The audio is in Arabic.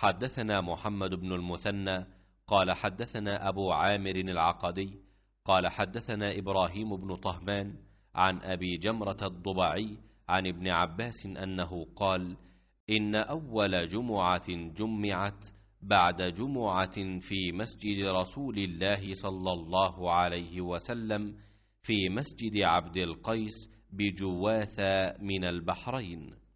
حدثنا محمد بن المثنى قال حدثنا أبو عامر العقدي قال حدثنا إبراهيم بن طهمان عن أبي جمرة الضبعي عن ابن عباس أنه قال إن أول جمعة جمعت بعد جمعة في مسجد رسول الله صلى الله عليه وسلم في مسجد عبد القيس بجواثا من البحرين